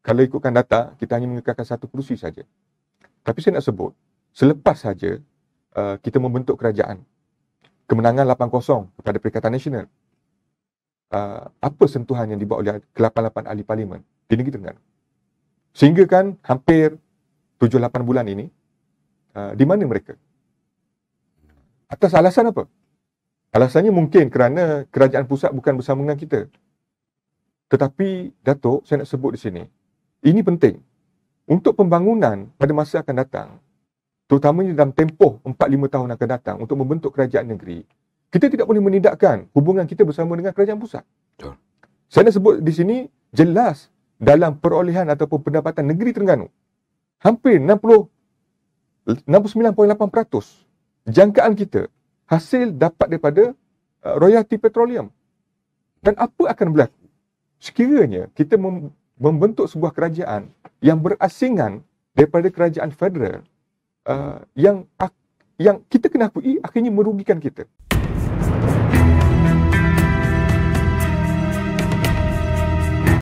kalau ikutkan data, kita hanya mengekalkan satu kerusi saja. Tapi saya nak sebut, selepas saja uh, kita membentuk kerajaan, kemenangan 8-0 kepada Perikatan Nasional, uh, apa sentuhan yang dibuat oleh ke-88 ahli parlimen di negeri Terengganu? Sehingga kan hampir 7-8 bulan ini, uh, di mana mereka? Atas alasan apa? Alasannya mungkin kerana kerajaan pusat bukan bersama dengan kita. Tetapi, Datuk, saya nak sebut di sini, ini penting. Untuk pembangunan pada masa akan datang, terutamanya dalam tempoh 4-5 tahun akan datang untuk membentuk kerajaan negeri, kita tidak boleh menindakkan hubungan kita bersama dengan kerajaan pusat. Betul. Saya nak sebut di sini, jelas dalam perolehan ataupun pendapatan negeri Terengganu, hampir 69.8% jangkaan kita hasil dapat daripada uh, royalti petroleum. Dan apa akan berlaku? Sekiranya kita mem- membentuk sebuah kerajaan yang berasingan daripada kerajaan federal uh, yang yang kita kena akui akhirnya merugikan kita.